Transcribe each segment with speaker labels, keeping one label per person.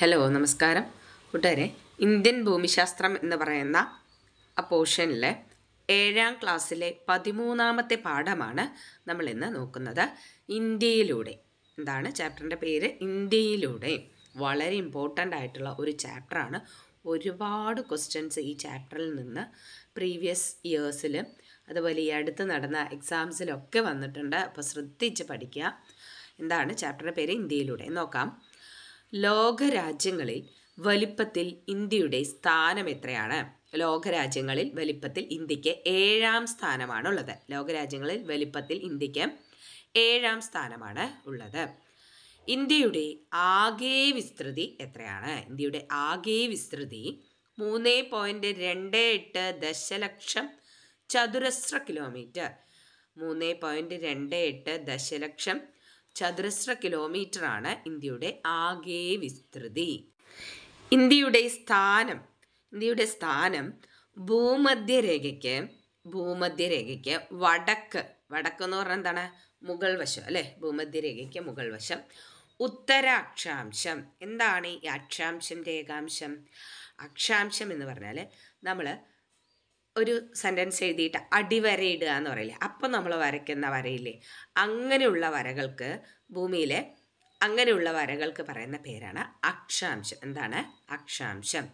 Speaker 1: hello നമസ്കാരം കൂട്ടുകാരെ Indian ഭൂമിശാസ്ത്രം എന്ന് പറയുന്ന ആ പോർഷനിലെ ഏഴാം ക്ലാസ്സിലെ പതിമൂന്നാമത്തെ പാഠമാണ് നമ്മൾ ഇന്ന് നോക്കുന്നത് ഇന്ത്യയിലൂടെ എന്താണ് ചാപ്റ്ററിൻ്റെ പേര് ഇന്ത്യയിലൂടെ വളരെ ഇമ്പോർട്ടൻ്റ് ആയിട്ടുള്ള ഒരു ചാപ്റ്ററാണ് ഒരുപാട് ക്വസ്റ്റ്യൻസ് ഈ ചാപ്റ്ററിൽ നിന്ന് പ്രീവിയസ് ഇയേഴ്സിൽ അതുപോലെ ഈ അടുത്ത് നടന്ന എക്സാംസിലൊക്കെ വന്നിട്ടുണ്ട് അപ്പോൾ ശ്രദ്ധിച്ച് പഠിക്കുക എന്താണ് ചാപ്റ്ററിൻ്റെ പേര് ഇന്ത്യയിലൂടെ നോക്കാം ലോകരാജ്യങ്ങളിൽ വലിപ്പത്തിൽ ഇന്ത്യയുടെ സ്ഥാനം എത്രയാണ് ലോകരാജ്യങ്ങളിൽ വലിപ്പത്തിൽ ഇന്ത്യക്ക് ഏഴാം ഉള്ളത് ലോകരാജ്യങ്ങളിൽ വലിപ്പത്തിൽ ഇന്ത്യക്ക് ഏഴാം സ്ഥാനമാണ് ഉള്ളത് ഇന്ത്യയുടെ ആകെ വിസ്തൃതി എത്രയാണ് ഇന്ത്യയുടെ ആകെ വിസ്തൃതി മൂന്ന് പോയിൻറ്റ് രണ്ട് എട്ട് ദശലക്ഷം ചതുരശ്ര കിലോമീറ്റർ മൂന്ന് പോയിൻറ്റ് രണ്ട് എട്ട് ദശലക്ഷം ചതുരശ്ര കിലോമീറ്ററാണ് ഇന്ത്യയുടെ ആകെ വിസ്തൃതി ഇന്ത്യയുടെ സ്ഥാനം ഇന്ത്യയുടെ സ്ഥാനം ഭൂമധ്യരേഖയ്ക്ക് ഭൂമധ്യരേഖയ്ക്ക് വടക്ക് വടക്ക് എന്ന് പറഞ്ഞാൽ എന്താണ് മുഗൾ വശം അല്ലേ ഭൂമധ്യരേഖയ്ക്ക് മുഗൾ വശം ഉത്തര അക്ഷാംശം എന്താണ് ഈ അക്ഷാംശം രേഖാംശം അക്ഷാംശം എന്ന് പറഞ്ഞാൽ നമ്മൾ ഒരു സെൻറ്റൻസ് എഴുതിയിട്ട് അടിവരയിടുക എന്ന് പറയില്ലേ അപ്പം നമ്മൾ വരയ്ക്കുന്ന വരയില്ലേ അങ്ങനെയുള്ള വരകൾക്ക് ഭൂമിയിലെ അങ്ങനെയുള്ള വരകൾക്ക് പറയുന്ന പേരാണ് അക്ഷാംശം എന്താണ് അക്ഷാംശം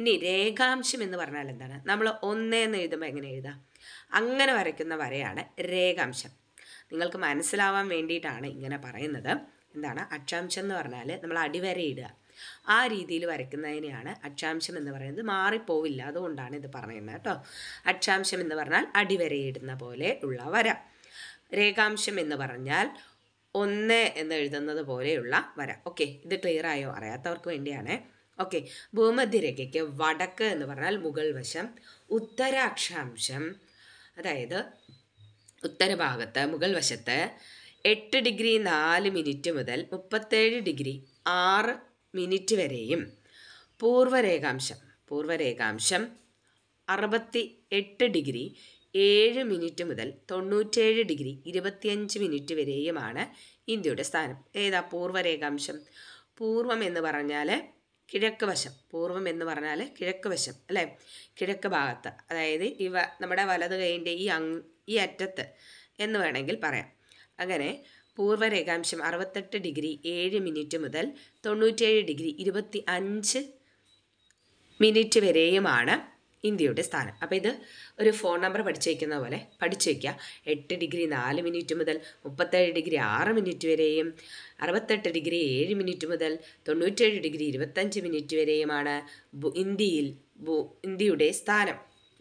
Speaker 1: ഇനി രേഖാംശം എന്ന് പറഞ്ഞാൽ എന്താണ് നമ്മൾ ഒന്നേന്ന് എഴുതുമ്പോൾ എങ്ങനെ എഴുതാം അങ്ങനെ വരയ്ക്കുന്ന വരയാണ് രേഖാംശം നിങ്ങൾക്ക് മനസ്സിലാവാൻ വേണ്ടിയിട്ടാണ് ഇങ്ങനെ പറയുന്നത് എന്താണ് അക്ഷാംശം എന്ന് പറഞ്ഞാൽ നമ്മൾ അടിവരയിടുക ആ രീതിയിൽ വരയ്ക്കുന്നതിനെയാണ് അക്ഷാംശം എന്ന് പറയുന്നത് മാറിപ്പോവില്ല അതുകൊണ്ടാണ് ഇത് പറയുന്നത് കേട്ടോ അക്ഷാംശം എന്ന് പറഞ്ഞാൽ അടിവരയിടുന്ന പോലെ ഉള്ള വര രേഖാംശം എന്ന് പറഞ്ഞാൽ ഒന്ന് എന്ന് എഴുതുന്നത് പോലെയുള്ള വര ഓക്കെ ഇത് ക്ലിയർ ആയോ അറിയാത്തവർക്ക് വേണ്ടിയാണ് ഓക്കെ ഭൂമധ്യരേഖയ്ക്ക് വടക്ക് എന്ന് പറഞ്ഞാൽ മുകൾ വശം ഉത്തരാക്ഷാംശം അതായത് ഉത്തരഭാഗത്ത് മുകൾ വശത്ത് എട്ട് ഡിഗ്രി നാല് മിനിറ്റ് മുതൽ മുപ്പത്തേഴ് ഡിഗ്രി ആറ് മിനിറ്റ് വരെയും പൂർവരേഖാംശം പൂർവരേഖാംശം അറുപത്തി എട്ട് ഡിഗ്രി ഏഴ് മിനിറ്റ് മുതൽ തൊണ്ണൂറ്റേഴ് ഡിഗ്രി ഇരുപത്തിയഞ്ച് മിനിറ്റ് വരെയുമാണ് ഇന്ത്യയുടെ സ്ഥാനം ഏതാ പൂർവരേഖാംശം പൂർവം എന്ന് പറഞ്ഞാൽ കിഴക്ക് വശം പൂർവം എന്ന് പറഞ്ഞാൽ കിഴക്ക് വശം അല്ലേ കിഴക്ക് ഭാഗത്ത് അതായത് ഇവ നമ്മുടെ വലത് കൈൻ്റെ ഈ അങ് ഈ അറ്റത്ത് എന്ന് വേണമെങ്കിൽ പറയാം അങ്ങനെ പൂർവരേഖാംശം അറുപത്തെട്ട് ഡിഗ്രി ഏഴ് മിനിറ്റ് മുതൽ തൊണ്ണൂറ്റേഴ് ഡിഗ്രി ഇരുപത്തി അഞ്ച് മിനിറ്റ് വരെയുമാണ് ഇന്ത്യയുടെ സ്ഥാനം അപ്പോൾ ഇത് ഒരു ഫോൺ നമ്പർ പഠിച്ചേക്കുന്ന പോലെ പഠിച്ചേക്കുക എട്ട് ഡിഗ്രി നാല് മിനിറ്റ് മുതൽ മുപ്പത്തേഴ് ഡിഗ്രി ആറ് മിനിറ്റ് വരെയും അറുപത്തെട്ട് ഡിഗ്രി ഏഴ് മിനിറ്റ് മുതൽ തൊണ്ണൂറ്റേഴ് ഡിഗ്രി ഇരുപത്തഞ്ച് മിനിറ്റ് വരെയുമാണ് ഇന്ത്യയിൽ ഇന്ത്യയുടെ സ്ഥാനം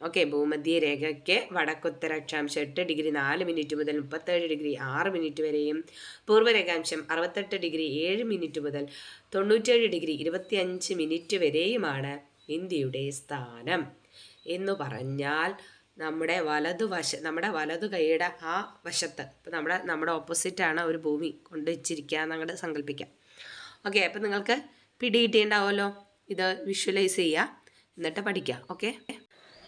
Speaker 1: ഓക്കെ ഭൂമധ്യരേഖയ്ക്ക് വടക്കുത്തര അക്ഷാംശം എട്ട് ഡിഗ്രി നാല് മിനിറ്റ് മുതൽ മുപ്പത്തേഴ് ഡിഗ്രി ആറ് മിനിറ്റ് വരെയും പൂർവ്വരേഖാംശം അറുപത്തെട്ട് ഡിഗ്രി ഏഴ് മിനിറ്റ് മുതൽ തൊണ്ണൂറ്റേഴ് ഡിഗ്രി ഇരുപത്തിയഞ്ച് മിനിറ്റ് വരെയുമാണ് ഇന്ത്യയുടെ സ്ഥാനം എന്ന് പറഞ്ഞാൽ നമ്മുടെ വശ നമ്മുടെ വലതു കൈയുടെ ആ വശത്ത് ഇപ്പം നമ്മുടെ നമ്മുടെ ഓപ്പോസിറ്റാണ് ഒരു ഭൂമി കൊണ്ട് വെച്ചിരിക്കുക എന്നങ്ങോട്ട് സങ്കല്പിക്കാം ഓക്കെ അപ്പം നിങ്ങൾക്ക് പിടി കിട്ടിയിട്ടുണ്ടാവുമല്ലോ ഇത് വിഷ്വലൈസ് ചെയ്യുക എന്നിട്ട് പഠിക്കുക ഓക്കെ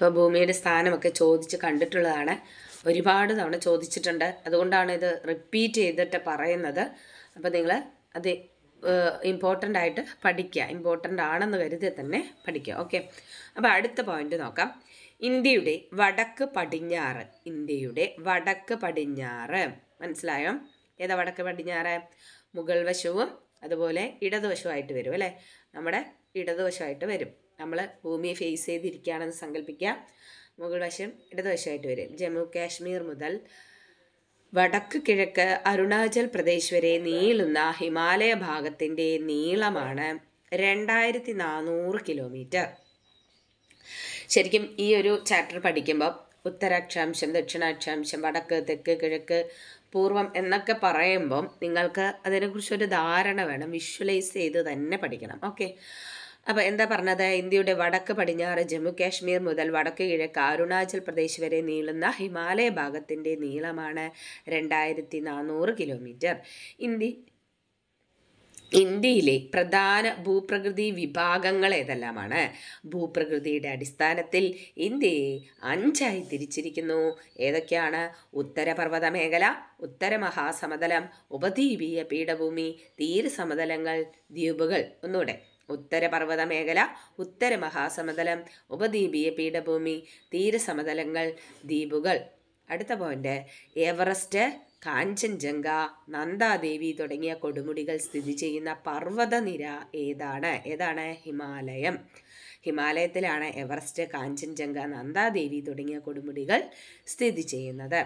Speaker 1: ഇപ്പോൾ ഭൂമിയുടെ സ്ഥാനമൊക്കെ ചോദിച്ച് കണ്ടിട്ടുള്ളതാണ് ഒരുപാട് തവണ ചോദിച്ചിട്ടുണ്ട് അതുകൊണ്ടാണ് ഇത് റിപ്പീറ്റ് ചെയ്തിട്ട് പറയുന്നത് അപ്പോൾ നിങ്ങൾ അത് ഇമ്പോർട്ടൻ്റ് ആയിട്ട് പഠിക്കുക ഇമ്പോർട്ടൻ്റ് ആണെന്ന് കരുതി തന്നെ പഠിക്കുക ഓക്കെ അപ്പോൾ അടുത്ത പോയിന്റ് നോക്കാം ഇന്ത്യയുടെ വടക്ക് പടിഞ്ഞാറ് ഇന്ത്യയുടെ വടക്ക് പടിഞ്ഞാറ് മനസ്സിലായോ ഏതാ വടക്ക് പടിഞ്ഞാറ് മുഗൾ വശവും അതുപോലെ ഇടതുവശമായിട്ട് വരും അല്ലേ നമ്മുടെ ഇടതുവശമായിട്ട് വരും നമ്മൾ ഭൂമിയെ ഫേസ് ചെയ്തിരിക്കുകയാണെന്ന് സങ്കല്പിക്കുക മുഗൾ വശം ഇടതുവശമായിട്ട് വരും ജമ്മു കാശ്മീർ മുതൽ വടക്ക് കിഴക്ക് അരുണാചൽ പ്രദേശ് വരെ നീളുന്ന ഹിമാലയ ഭാഗത്തിൻ്റെ നീളമാണ് രണ്ടായിരത്തി നാനൂറ് കിലോമീറ്റർ ശരിക്കും ഈ ഒരു ചാപ്റ്റർ പഠിക്കുമ്പോൾ ഉത്തരാക്ഷാംശം ദക്ഷിണാക്ഷാംശം വടക്ക് തെക്ക് കിഴക്ക് പൂർവം എന്നൊക്കെ പറയുമ്പം നിങ്ങൾക്ക് അതിനെക്കുറിച്ചൊരു ധാരണ വേണം വിഷ്വലൈസ് ചെയ്ത് തന്നെ പഠിക്കണം ഓക്കെ അപ്പോൾ എന്താ പറഞ്ഞത് ഇന്ത്യയുടെ വടക്ക് പടിഞ്ഞാറ് ജമ്മു കാശ്മീർ മുതൽ വടക്ക് കിഴക്ക് അരുണാചൽ പ്രദേശ് വരെ നീളുന്ന ഹിമാലയ ഭാഗത്തിൻ്റെ നീളമാണ് രണ്ടായിരത്തി നാനൂറ് കിലോമീറ്റർ ഇന്ത്യ ഇന്ത്യയിലെ പ്രധാന ഭൂപ്രകൃതി വിഭാഗങ്ങൾ ഏതെല്ലാമാണ് ഭൂപ്രകൃതിയുടെ അടിസ്ഥാനത്തിൽ ഇന്ത്യയെ അഞ്ചായി തിരിച്ചിരിക്കുന്നു ഏതൊക്കെയാണ് ഉത്തരപർവ്വത മേഖല ഉത്തരമഹാസമതലം ഉപദ്വീപീയ പീഠഭൂമി തീരസമതലങ്ങൾ ദ്വീപുകൾ ഒന്നുകൂടെ ഉത്തരപർവ്വത മേഖല ഉത്തര മഹാസമതലം ഉപദ്വീപീയ പീഠഭൂമി തീരസമതലങ്ങൾ ദ്വീപുകൾ അടുത്ത പോയിന്റ് എവറസ്റ്റ് കാഞ്ചൻജംഗ നന്ദാദേവി തുടങ്ങിയ കൊടുമുടികൾ സ്ഥിതി ചെയ്യുന്ന പർവ്വതനിര ഏതാണ് ഏതാണ് ഹിമാലയം ഹിമാലയത്തിലാണ് എവറസ്റ്റ് കാഞ്ചൻജംഗ നന്ദാദേവി തുടങ്ങിയ കൊടുമുടികൾ സ്ഥിതി ചെയ്യുന്നത്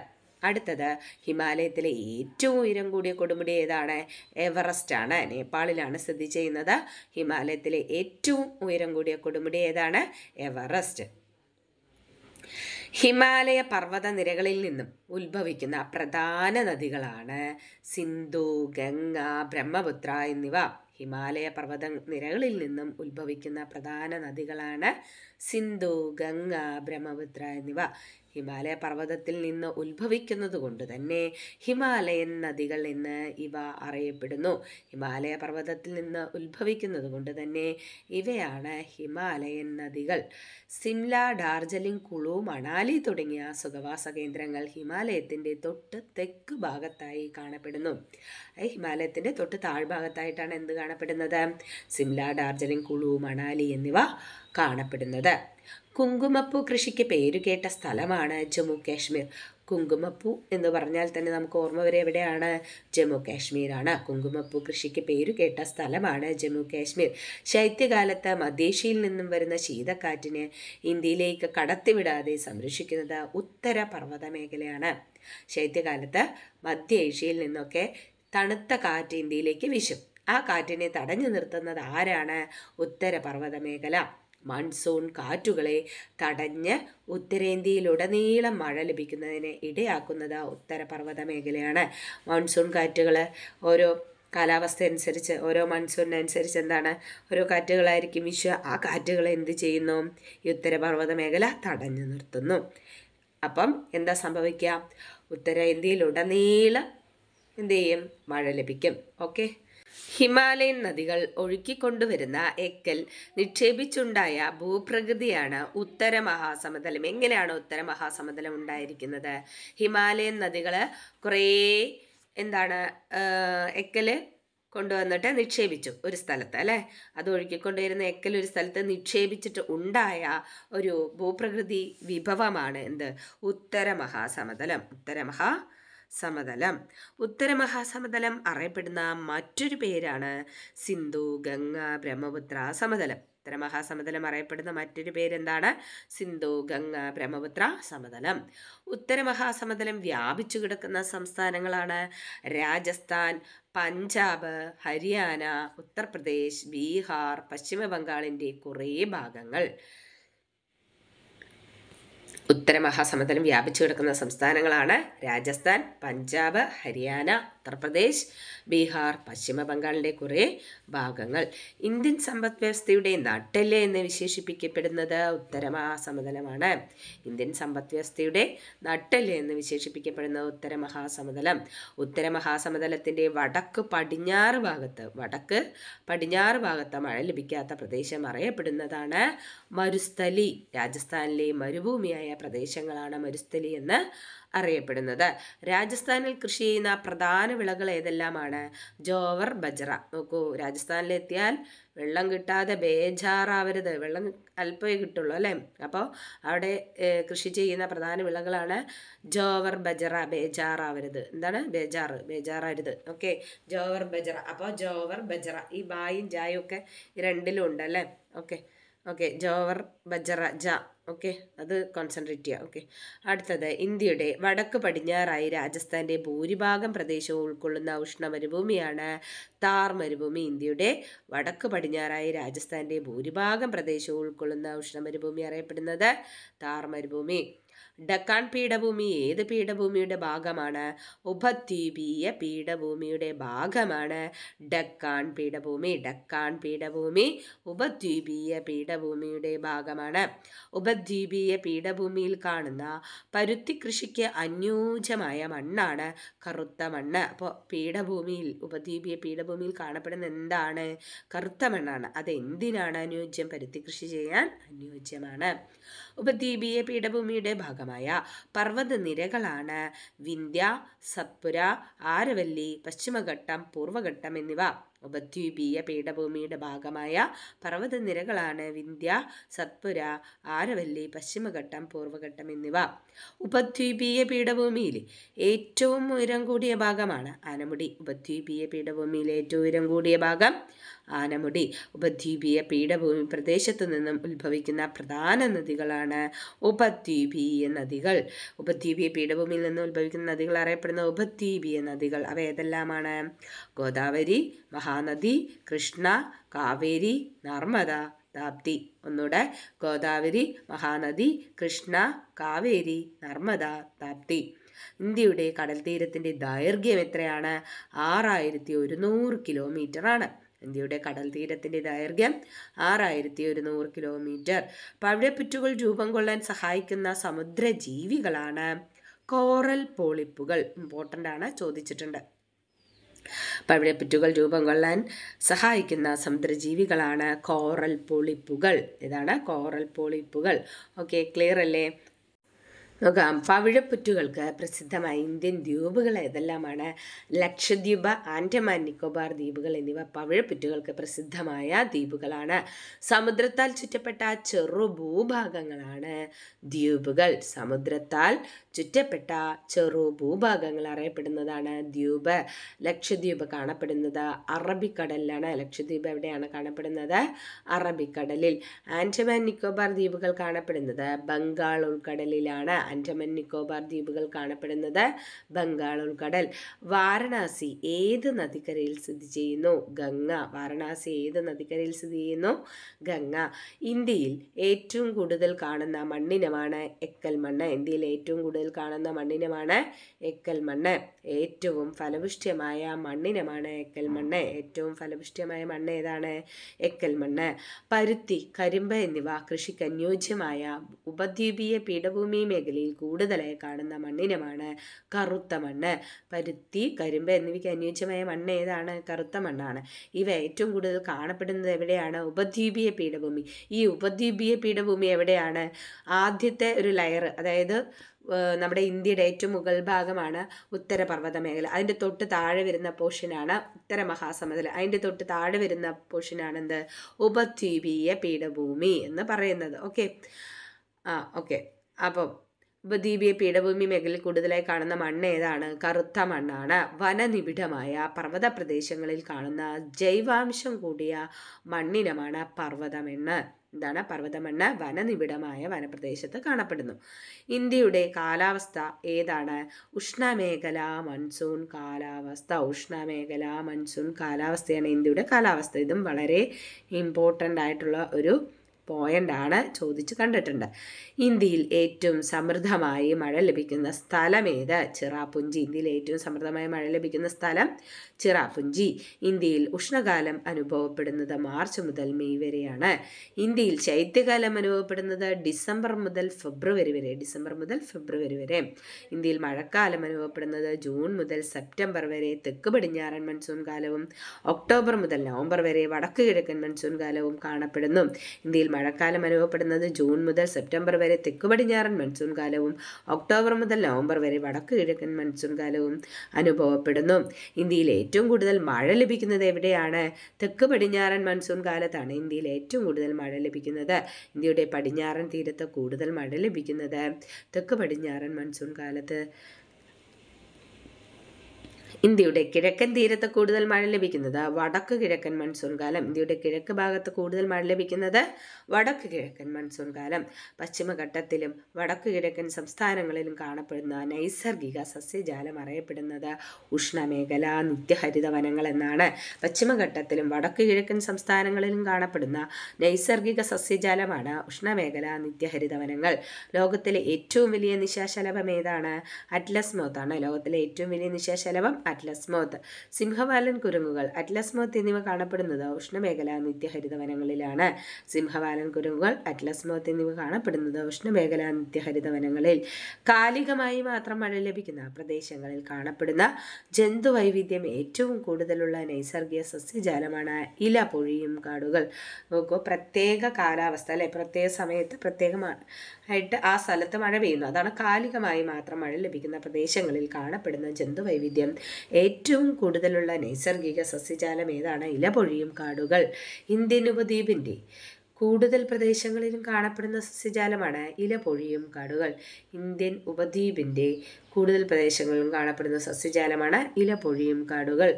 Speaker 1: അടുത്തത് ഹിമാലയത്തിലെ ഏറ്റവും ഉയരം കൂടിയ കൊടുമുടി ഏതാണ് എവറസ്റ്റ് ആണ് നേപ്പാളിലാണ് സ്ഥിതി ചെയ്യുന്നത് ഹിമാലയത്തിലെ ഏറ്റവും ഉയരം കൂടിയ കൊടുമുടി ഏതാണ് എവറസ്റ്റ് ഹിമാലയ പർവ്വത നിരകളിൽ നിന്നും ഉത്ഭവിക്കുന്ന പ്രധാന നദികളാണ് സിന്ധു ഗംഗ ബ്രഹ്മപുത്ര എന്നിവ ഹിമാലയ പർവ്വത നിരകളിൽ നിന്നും ഉത്ഭവിക്കുന്ന പ്രധാന നദികളാണ് സിന്ധു ഗംഗ ബ്രഹ്മപുത്ര എന്നിവ ഹിമാലയ പർവ്വതത്തിൽ നിന്ന് ഉത്ഭവിക്കുന്നത് കൊണ്ട് തന്നെ ഹിമാലയൻ നദികൾ എന്ന് ഇവ അറിയപ്പെടുന്നു ഹിമാലയ പർവ്വതത്തിൽ നിന്ന് ഉത്ഭവിക്കുന്നത് കൊണ്ട് തന്നെ ഇവയാണ് ഹിമാലയൻ നദികൾ സിംല ഡാർജലിംഗ് കുളു മണാലി തുടങ്ങിയ സുഖവാസ കേന്ദ്രങ്ങൾ ഹിമാലയത്തിൻ്റെ തൊട്ട് തെക്ക് ഭാഗത്തായി കാണപ്പെടുന്നു ഹിമാലയത്തിൻ്റെ തൊട്ട് താഴ്ഭാഗത്തായിട്ടാണ് എന്ത് കാണപ്പെടുന്നത് സിംല ഡാർജലിംഗ് കുളു മണാലി എന്നിവ കാണപ്പെടുന്നത് കുങ്കുമപ്പൂ കൃഷിക്ക് പേരുകേട്ട സ്ഥലമാണ് ജമ്മു കാശ്മീർ കുങ്കുമപ്പൂ എന്ന് പറഞ്ഞാൽ തന്നെ നമുക്ക് ഓർമ്മ വരെ എവിടെയാണ് ജമ്മു കാശ്മീരാണ് കുങ്കുമപ്പൂ കൃഷിക്ക് പേരുകേട്ട സ്ഥലമാണ് ജമ്മു കാശ്മീർ ശൈത്യകാലത്ത് മധ്യേഷ്യയിൽ നിന്നും വരുന്ന ശീതക്കാറ്റിന് ഇന്ത്യയിലേക്ക് കടത്തിവിടാതെ സംരക്ഷിക്കുന്നത് ഉത്തര പർവ്വത മേഖലയാണ് ശൈത്യകാലത്ത് മധ്യ ഏഷ്യയിൽ നിന്നൊക്കെ തണുത്ത കാറ്റ് ഇന്ത്യയിലേക്ക് വീശും ആ കാറ്റിനെ തടഞ്ഞു നിർത്തുന്നത് ആരാണ് ഉത്തര പർവ്വത മേഖല മൺസൂൺ കാറ്റുകളെ തടഞ്ഞ് ഉത്തരേന്ത്യയിലുടനീളം മഴ ലഭിക്കുന്നതിന് ഇടയാക്കുന്നത് ഉത്തരപർവ്വത മേഖലയാണ് മൺസൂൺ കാറ്റുകൾ ഓരോ കാലാവസ്ഥ അനുസരിച്ച് ഓരോ മൺസൂണിനനുസരിച്ച് എന്താണ് ഓരോ കാറ്റുകളായിരിക്കും വിശ്വ ആ കാറ്റുകൾ എന്ത് ചെയ്യുന്നു ഈ ഉത്തരപർവ്വത മേഖല തടഞ്ഞു നിർത്തുന്നു അപ്പം എന്താ സംഭവിക്കുക ഉത്തരേന്ത്യയിലുടനീളം എന്ത് ചെയ്യും മഴ ലഭിക്കും ഓക്കെ ഹിമാലയൻ നദികൾ ഒഴുക്കിക്കൊണ്ടുവരുന്ന എക്കൽ നിക്ഷേപിച്ചുണ്ടായ ഭൂപ്രകൃതിയാണ് ഉത്തര മഹാസമതലം എങ്ങനെയാണ് ഉത്തര മഹാസമതലം ഉണ്ടായിരിക്കുന്നത് ഹിമാലയൻ നദികൾ കുറേ എന്താണ് എക്കല് കൊണ്ടുവന്നിട്ട് നിക്ഷേപിച്ചു ഒരു സ്ഥലത്ത് അല്ലേ അത് ഒഴുക്കിക്കൊണ്ടുവരുന്ന എക്കൽ ഒരു സ്ഥലത്ത് നിക്ഷേപിച്ചിട്ട് ഉണ്ടായ ഒരു ഭൂപ്രകൃതി വിഭവമാണ് എന്ത് ഉത്തരമഹാസമതലം ഉത്തരമഹാ സമതലം ഉത്തരമഹാസമതലം അറിയപ്പെടുന്ന മറ്റൊരു പേരാണ് സിന്ധു ഗംഗ ബ്രഹ്മപുത്ര സമതലം ഉത്തരമഹാസമതലം അറിയപ്പെടുന്ന മറ്റൊരു പേരെന്താണ് സിന്ധു ഗംഗ ബ്രഹ്മപുത്ര സമതലം ഉത്തരമഹാസമതലം വ്യാപിച്ചു കിടക്കുന്ന സംസ്ഥാനങ്ങളാണ് രാജസ്ഥാൻ പഞ്ചാബ് ഹരിയാന ഉത്തർപ്രദേശ് ബീഹാർ പശ്ചിമ ബംഗാളിൻ്റെ കുറേ ഭാഗങ്ങൾ ഉത്തരമഹാസമതലം വ്യാപിച്ചു കിടക്കുന്ന സംസ്ഥാനങ്ങളാണ് രാജസ്ഥാൻ പഞ്ചാബ് ഹരിയാന ഉത്തർപ്രദേശ് ബീഹാർ പശ്ചിമ ബംഗാളിൻ്റെ കുറേ ഭാഗങ്ങൾ ഇന്ത്യൻ സമ്പദ് വ്യവസ്ഥയുടെ നട്ടെല്ല് എന്ന് വിശേഷിപ്പിക്കപ്പെടുന്നത് ഉത്തരമഹാസമതലമാണ് ഇന്ത്യൻ സമ്പദ് വ്യവസ്ഥയുടെ നട്ടെല്ല് എന്ന് വിശേഷിപ്പിക്കപ്പെടുന്നത് ഉത്തരമഹാസമതലം ഉത്തരമഹാസമതലത്തിൻ്റെ വടക്ക് പടിഞ്ഞാറ് ഭാഗത്ത് വടക്ക് പടിഞ്ഞാറ് ഭാഗത്ത് മഴ ലഭിക്കാത്ത പ്രദേശം അറിയപ്പെടുന്നതാണ് മരുസ്ഥലി രാജസ്ഥാനിലെ മരുഭൂമിയായ പ്രദേശങ്ങളാണ് മരുസ്ഥലി എന്ന് അറിയപ്പെടുന്നത് രാജസ്ഥാനിൽ കൃഷി ചെയ്യുന്ന പ്രധാന വിളകൾ ഏതെല്ലാമാണ് ജോവർ ബജറ നോക്കൂ രാജസ്ഥാനിലെത്തിയാൽ വെള്ളം കിട്ടാതെ ബേജാറാവരുത് വെള്ളം അല്പമേ കിട്ടുള്ളൂ അല്ലേ അപ്പോൾ അവിടെ കൃഷി ചെയ്യുന്ന പ്രധാന വിളകളാണ് ജോവർ ബജറ ബേജാറാവരുത് എന്താണ് ബേജാറ് ബേജാറരുത് ഓക്കെ ജോവർ ബജറ അപ്പോൾ ജോവർ ബജറ ഈ ബായും ജായും ഒക്കെ രണ്ടിലും ഉണ്ടല്ലേ ഓക്കെ ഓക്കെ ജോവർ ബജറ ജ ഓക്കെ അത് കോൺസെൻട്രേറ്റ് ചെയ്യുക ഓക്കെ അടുത്തത് ഇന്ത്യയുടെ വടക്ക് പടിഞ്ഞാറായി രാജസ്ഥാൻ്റെ ഭൂരിഭാഗം പ്രദേശവും ഉൾക്കൊള്ളുന്ന ഉഷ്ണ മരുഭൂമിയാണ് താർ മരുഭൂമി ഇന്ത്യയുടെ വടക്ക് പടിഞ്ഞാറായി രാജസ്ഥാൻ്റെ ഭൂരിഭാഗം പ്രദേശവും ഉൾക്കൊള്ളുന്ന ഉഷ്ണ മരുഭൂമി അറിയപ്പെടുന്നത് താർ മരുഭൂമി ഡക്കാൻ പീഠഭൂമി ഏത് പീഠഭൂമിയുടെ ഭാഗമാണ് ഉപദ്വീപീയ പീഠഭൂമിയുടെ ഭാഗമാണ് ഡക്കാൻ പീഠഭൂമി ഡക്കാൻ പീഠഭൂമി ഉപദ്വീപീയ പീഠഭൂമിയുടെ ഭാഗമാണ് ഉപദ്വീപീയ പീഠഭൂമിയിൽ കാണുന്ന പരുത്തി കൃഷിക്ക് അനുയോജ്യമായ മണ്ണാണ് കറുത്ത മണ്ണ് അപ്പോൾ പീഠഭൂമിയിൽ ഉപദ്വീപീയ പീഠഭൂമിയിൽ കാണപ്പെടുന്ന എന്താണ് കറുത്ത മണ്ണാണ് അതെന്തിനാണ് എന്തിനാണ് അനുയോജ്യം പരുത്തി കൃഷി ചെയ്യാൻ അനുയോജ്യമാണ് ഉപദ്വീപീയ പീഠഭൂമിയുടെ ഭാഗമായ പർവ്വതനിരകളാണ് വിന്ധ്യ സത്പുര ആരവല്ലി പശ്ചിമഘട്ടം പൂർവ്വഘട്ടം എന്നിവ ഉപദ്വീപീയ പീഠഭൂമിയുടെ ഭാഗമായ പർവ്വതനിരകളാണ് വിന്ധ്യ സത്പുര ആരവല്ലി പശ്ചിമഘട്ടം പൂർവ്വഘട്ടം എന്നിവ ഉപദ്വീപീയ പീഠഭൂമിയിലെ ഏറ്റവും ഉയരം കൂടിയ ഭാഗമാണ് ആനമുടി ഉപദ്വീപീയ പീഠഭൂമിയിലെ ഏറ്റവും ഉയരം കൂടിയ ഭാഗം ആനമുടി ഉപദ്വീപീയ പീഠഭൂമി പ്രദേശത്ത് നിന്നും ഉത്ഭവിക്കുന്ന പ്രധാന നദികളാണ് ഉപദ്വീപീയ നദികൾ ഉപദ്വീപീയ പീഠഭൂമിയിൽ നിന്ന് ഉത്ഭവിക്കുന്ന നദികൾ അറിയപ്പെടുന്ന ഉപദ്വീപീയ നദികൾ അവ ഏതെല്ലാമാണ് ഗോദാവരി മഹാനദി കൃഷ്ണ കാവേരി നർമ്മദ താപ്തി ഒന്നുകൂടെ ഗോദാവരി മഹാനദി കൃഷ്ണ കാവേരി നർമ്മദ താപ്തി ഇന്ത്യയുടെ കടൽ തീരത്തിൻ്റെ ദൈർഘ്യം എത്രയാണ് ആറായിരത്തി ഒരുന്നൂറ് ആണ് ഇന്ത്യയുടെ കടൽ തീരത്തിൻ്റെ ദൈർഘ്യം ആറായിരത്തി ഒരുന്നൂറ് കിലോമീറ്റർ പവിഴപ്പുറ്റുകൾ രൂപം കൊള്ളാൻ സഹായിക്കുന്ന സമുദ്ര ജീവികളാണ് കോറൽ പോളിപ്പുകൾ ഇമ്പോർട്ടൻ്റ് ആണ് ചോദിച്ചിട്ടുണ്ട് പവിഴപ്പുറ്റുകൾ രൂപം കൊള്ളാൻ സഹായിക്കുന്ന സമുദ്രജീവികളാണ് കോറൽ പോളിപ്പുകൾ ഇതാണ് കോറൽ പോളിപ്പുകൾ ഓക്കെ ക്ലിയർ അല്ലേ നോക്കാം പവിഴപ്പുറ്റുകൾക്ക് പ്രസിദ്ധമായ ഇന്ത്യൻ ദ്വീപുകൾ ഏതെല്ലാമാണ് ലക്ഷദ്വീപ് ആൻഡമാൻ നിക്കോബാർ ദ്വീപുകൾ എന്നിവ പവിഴപ്പുറ്റുകൾക്ക് പ്രസിദ്ധമായ ദ്വീപുകളാണ് സമുദ്രത്താൽ ചുറ്റപ്പെട്ട ചെറു ഭൂഭാഗങ്ങളാണ് ദ്വീപുകൾ സമുദ്രത്താൽ ചുറ്റപ്പെട്ട ചെറു ഭൂഭാഗങ്ങൾ അറിയപ്പെടുന്നതാണ് ദ്വീപ് ലക്ഷദ്വീപ് കാണപ്പെടുന്നത് അറബിക്കടലിലാണ് ലക്ഷദ്വീപ് എവിടെയാണ് കാണപ്പെടുന്നത് അറബിക്കടലിൽ ആൻഡമാൻ നിക്കോബാർ ദ്വീപുകൾ കാണപ്പെടുന്നത് ബംഗാൾ ഉൾക്കടലിലാണ് ആൻഡമാൻ നിക്കോബാർ ദ്വീപുകൾ കാണപ്പെടുന്നത് ബംഗാൾ ഉൾക്കടൽ വാരണാസി ഏത് നദിക്കരയിൽ സ്ഥിതി ചെയ്യുന്നു ഗംഗ വാരണാസി ഏത് നദിക്കരയിൽ സ്ഥിതി ചെയ്യുന്നു ഗംഗ ഇന്ത്യയിൽ ഏറ്റവും കൂടുതൽ കാണുന്ന മണ്ണിനമാണ് എക്കൽ മണ്ണ് ഇന്ത്യയിൽ ഏറ്റവും കൂടുതൽ കാണുന്ന മണ്ണിനമാണ് എക്കൽ മണ്ണ് ഏറ്റവും ഫലപുഷ്ടമായ മണ്ണിനമാണ് എക്കൽ മണ്ണ് ഏറ്റവും ഫലപുഷ്ടമായ മണ്ണ് ഏതാണ് എക്കൽ മണ്ണ് പരുത്തി കരിമ്പ് എന്നിവ കൃഷിക്ക് അനുയോജ്യമായ ഉപദ്വീപീയ പീഠഭൂമി മേഖല മേഖലയിൽ കൂടുതലായി കാണുന്ന മണ്ണിനമാണ് കറുത്ത മണ്ണ് പരുത്തി കരിമ്പ് എന്നിവയ്ക്ക് അനുയോജ്യമായ മണ്ണ് ഏതാണ് കറുത്ത മണ്ണാണ് ഇവ ഏറ്റവും കൂടുതൽ കാണപ്പെടുന്നത് എവിടെയാണ് ഉപദ്വീപീയ പീഠഭൂമി ഈ ഉപദ്വീപീയ പീഠഭൂമി എവിടെയാണ് ആദ്യത്തെ ഒരു ലെയർ അതായത് നമ്മുടെ ഇന്ത്യയുടെ ഏറ്റവും മുകൾ ഭാഗമാണ് ഉത്തരപർവ്വത മേഖല അതിൻ്റെ തൊട്ട് താഴെ വരുന്ന പോർഷനാണ് ഉത്തര മഹാസമതല അതിൻ്റെ തൊട്ട് താഴെ വരുന്ന പോർഷനാണ് എന്ത് ഉപദ്വീപീയ പീഠഭൂമി എന്ന് പറയുന്നത് ഓക്കെ ആ ഓക്കെ അപ്പം ഉപദ്വീപീയ പീഠഭൂമി മേഖലയിൽ കൂടുതലായി കാണുന്ന മണ്ണ് ഏതാണ് കറുത്ത മണ്ണാണ് വനനിബിഡമായ പർവ്വത പ്രദേശങ്ങളിൽ കാണുന്ന ജൈവാംശം കൂടിയ മണ്ണിനമാണ് പർവ്വതമെണ്ണ് എന്താണ് പർവ്വതമണ്ണ് വനനിബിഡമായ വനപ്രദേശത്ത് കാണപ്പെടുന്നു ഇന്ത്യയുടെ കാലാവസ്ഥ ഏതാണ് ഉഷ്ണമേഖല മൺസൂൺ കാലാവസ്ഥ ഉഷ്ണമേഖല മൺസൂൺ കാലാവസ്ഥയാണ് ഇന്ത്യയുടെ കാലാവസ്ഥ ഇതും വളരെ ഇമ്പോർട്ടൻ്റ് ആയിട്ടുള്ള ഒരു പോയിൻ്റാണ് ചോദിച്ച് കണ്ടിട്ടുണ്ട് ഇന്ത്യയിൽ ഏറ്റവും സമൃദ്ധമായി മഴ ലഭിക്കുന്ന സ്ഥലമേത് ചിറാപുഞ്ചി ഇന്ത്യയിൽ ഏറ്റവും സമൃദ്ധമായി മഴ ലഭിക്കുന്ന സ്ഥലം ചിറാപുഞ്ചി ഇന്ത്യയിൽ ഉഷ്ണകാലം അനുഭവപ്പെടുന്നത് മാർച്ച് മുതൽ മെയ് വരെയാണ് ഇന്ത്യയിൽ ശൈത്യകാലം അനുഭവപ്പെടുന്നത് ഡിസംബർ മുതൽ ഫെബ്രുവരി വരെ ഡിസംബർ മുതൽ ഫെബ്രുവരി വരെ ഇന്ത്യയിൽ മഴക്കാലം അനുഭവപ്പെടുന്നത് ജൂൺ മുതൽ സെപ്റ്റംബർ വരെ തെക്ക് പടിഞ്ഞാറൻ മൺസൂൺ കാലവും ഒക്ടോബർ മുതൽ നവംബർ വരെ വടക്ക് കിഴക്കൻ മൺസൂൺ കാലവും കാണപ്പെടുന്നു ഇന്ത്യയിൽ മഴക്കാലം അനുഭവപ്പെടുന്നത് ജൂൺ മുതൽ സെപ്റ്റംബർ വരെ തെക്ക് പടിഞ്ഞാറൻ മൺസൂൺ കാലവും ഒക്ടോബർ മുതൽ നവംബർ വരെ വടക്ക് കിഴക്കൻ മൺസൂൺ കാലവും അനുഭവപ്പെടുന്നു ഇന്ത്യയിലെ ഏറ്റവും കൂടുതൽ മഴ ലഭിക്കുന്നത് എവിടെയാണ് തെക്ക് പടിഞ്ഞാറൻ മൺസൂൺ കാലത്താണ് ഇന്ത്യയിൽ ഏറ്റവും കൂടുതൽ മഴ ലഭിക്കുന്നത് ഇന്ത്യയുടെ പടിഞ്ഞാറൻ തീരത്ത് കൂടുതൽ മഴ ലഭിക്കുന്നത് തെക്ക് പടിഞ്ഞാറൻ മൺസൂൺ കാലത്ത് ഇന്ത്യയുടെ കിഴക്കൻ തീരത്ത് കൂടുതൽ മഴ ലഭിക്കുന്നത് വടക്ക് കിഴക്കൻ മൺസൂൺ കാലം ഇന്ത്യയുടെ കിഴക്ക് ഭാഗത്ത് കൂടുതൽ മഴ ലഭിക്കുന്നത് വടക്ക് കിഴക്കൻ മൺസൂൺ കാലം പശ്ചിമഘട്ടത്തിലും വടക്ക് കിഴക്കൻ സംസ്ഥാനങ്ങളിലും കാണപ്പെടുന്ന നൈസർഗിക സസ്യജാലം അറിയപ്പെടുന്നത് ഉഷ്ണമേഖല നിത്യഹരിത വനങ്ങൾ എന്നാണ് പശ്ചിമഘട്ടത്തിലും വടക്ക് കിഴക്കൻ സംസ്ഥാനങ്ങളിലും കാണപ്പെടുന്ന നൈസർഗിക സസ്യജാലമാണ് ഉഷ്ണമേഖല നിത്യഹരിത വനങ്ങൾ ലോകത്തിലെ ഏറ്റവും വലിയ നിശാശലഭം ഏതാണ് അറ്റ്ലസ് മോത്താണ് ലോകത്തിലെ ഏറ്റവും വലിയ നിശാശലഭം അറ്റ്ലസ് മോത്ത് സിംഹവാലൻ കുരങ്ങുകൾ അറ്റ്ലസ് മോത്ത് എന്നിവ കാണപ്പെടുന്നത് ഉഷ്ണമേഖലാ നിത്യഹരിത വനങ്ങളിലാണ് സിംഹവാലൻ കുരങ്ങുകൾ അറ്റ്ലസ് മോത്ത് എന്നിവ കാണപ്പെടുന്നത് ഉഷ്ണമേഖലാ നിത്യഹരിത വനങ്ങളിൽ കാലികമായി മാത്രം മഴ ലഭിക്കുന്ന പ്രദേശങ്ങളിൽ കാണപ്പെടുന്ന ജന്തുവൈവിധ്യം ഏറ്റവും കൂടുതലുള്ള നൈസർഗിക സസ്യജാലമാണ് ഇല പൊഴിയും കാടുകൾ നോക്കൂ പ്രത്യേക കാലാവസ്ഥ അല്ലെ പ്രത്യേക സമയത്ത് പ്രത്യേകമാണ് ആയിട്ട് ആ സ്ഥലത്ത് മഴ പെയ്യുന്നു അതാണ് കാലികമായി മാത്രം മഴ ലഭിക്കുന്ന പ്രദേശങ്ങളിൽ കാണപ്പെടുന്ന ജന്തുവൈവിധ്യം ഏറ്റവും കൂടുതലുള്ള നൈസർഗിക സസ്യജാലം ഏതാണ് ഇലപൊഴിയും കാടുകൾ ഇന്ത്യൻ ഉപദ്വീപിൻ്റെ കൂടുതൽ പ്രദേശങ്ങളിലും കാണപ്പെടുന്ന സസ്യജാലമാണ് ഇലപൊഴിയും കാടുകൾ ഇന്ത്യൻ ഉപദ്വീപിൻ്റെ കൂടുതൽ പ്രദേശങ്ങളിലും കാണപ്പെടുന്ന സസ്യജാലമാണ് ഇലപൊഴിയും കാടുകൾ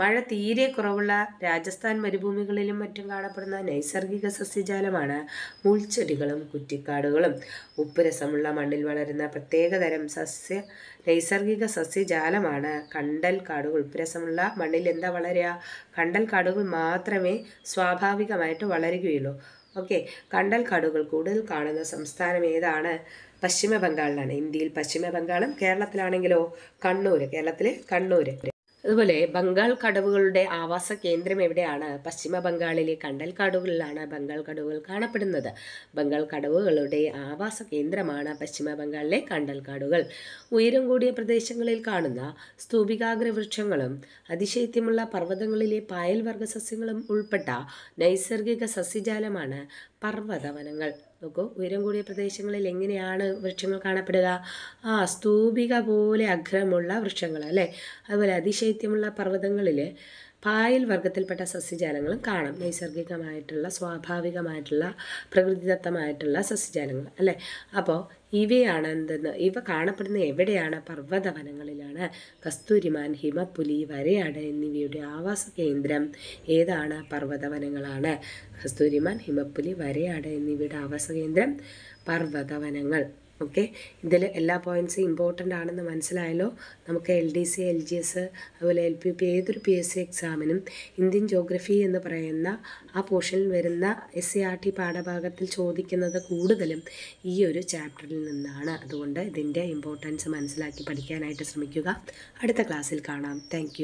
Speaker 1: മഴ തീരെ കുറവുള്ള രാജസ്ഥാൻ മരുഭൂമികളിലും മറ്റും കാണപ്പെടുന്ന നൈസർഗിക സസ്യജാലമാണ് മുൾച്ചെടികളും കുറ്റിക്കാടുകളും ഉപ്പുരസമുള്ള മണ്ണിൽ വളരുന്ന പ്രത്യേകതരം സസ്യ നൈസർഗിക സസ്യജാലമാണ് കണ്ടൽ കാടുകൾ ഉപ്പുരസമുള്ള മണ്ണിൽ എന്താ വളരുക കണ്ടൽ കാടുകൾ മാത്രമേ സ്വാഭാവികമായിട്ട് വളരുകയുള്ളൂ ഓക്കെ കണ്ടൽ കാടുകൾ കൂടുതൽ കാണുന്ന സംസ്ഥാനം ഏതാണ് പശ്ചിമ ബംഗാളിലാണ് ഇന്ത്യയിൽ പശ്ചിമ ബംഗാളും കേരളത്തിലാണെങ്കിലോ കണ്ണൂർ കേരളത്തിലെ കണ്ണൂര് അതുപോലെ ബംഗാൾ കടവുകളുടെ ആവാസ കേന്ദ്രം എവിടെയാണ് പശ്ചിമ ബംഗാളിലെ കണ്ടൽ കാടുകളിലാണ് ബംഗാൾ കടവുകൾ കാണപ്പെടുന്നത് ബംഗാൾ കടവുകളുടെ ആവാസ കേന്ദ്രമാണ് പശ്ചിമ ബംഗാളിലെ കണ്ടൽ കാടുകൾ ഉയരം കൂടിയ പ്രദേശങ്ങളിൽ കാണുന്ന സ്തൂപികാഗ്ര വൃക്ഷങ്ങളും അതിശൈത്യമുള്ള പർവ്വതങ്ങളിലെ പായൽ വർഗ സസ്യങ്ങളും ഉൾപ്പെട്ട നൈസർഗിക സസ്യജാലമാണ് പർവ്വതവനങ്ങൾ നോക്കൂ ഉയരം കൂടിയ പ്രദേശങ്ങളിൽ എങ്ങനെയാണ് വൃക്ഷങ്ങൾ കാണപ്പെടുക ആ സ്തൂപിക പോലെ അഗ്രമുള്ള വൃക്ഷങ്ങൾ അല്ലേ അതുപോലെ അതിശൈത്യമുള്ള പർവ്വതങ്ങളിൽ പായൽ വർഗത്തിൽപ്പെട്ട സസ്യജാലങ്ങളും കാണാം നൈസർഗികമായിട്ടുള്ള സ്വാഭാവികമായിട്ടുള്ള പ്രകൃതിദത്തമായിട്ടുള്ള സസ്യജാലങ്ങൾ അല്ലേ അപ്പോൾ ഇവയാണ് എന്തെന്ന് ഇവ കാണപ്പെടുന്ന എവിടെയാണ് പർവ്വതവനങ്ങളിലാണ് കസ്തൂരിമാൻ ഹിമപ്പുലി വരയാട് എന്നിവയുടെ ആവാസ കേന്ദ്രം ഏതാണ് പർവ്വതവനങ്ങളാണ് കസ്തൂരിമാൻ ഹിമപ്പുലി വരയാട് എന്നിവയുടെ ആവാസ കേന്ദ്രം പർവ്വതവനങ്ങൾ ഓക്കെ ഇതിൽ എല്ലാ പോയിൻറ്റ്സും ഇമ്പോർട്ടൻ്റ് ആണെന്ന് മനസ്സിലായല്ലോ നമുക്ക് L D C L G S അതുപോലെ എൽ പി പി ഏതൊരു പി എസ് സി എക്സാമിനും ഇന്ത്യൻ ജോഗ്രഫി എന്ന് പറയുന്ന ആ പോർഷനിൽ വരുന്ന എസ് സി ആർ ടി പാഠഭാഗത്തിൽ ചോദിക്കുന്നത് കൂടുതലും ഈ ഒരു ചാപ്റ്ററിൽ നിന്നാണ് അതുകൊണ്ട് ഇതിൻ്റെ ഇമ്പോർട്ടൻസ് മനസ്സിലാക്കി പഠിക്കാനായിട്ട് ശ്രമിക്കുക അടുത്ത ക്ലാസ്സിൽ കാണാം താങ്ക്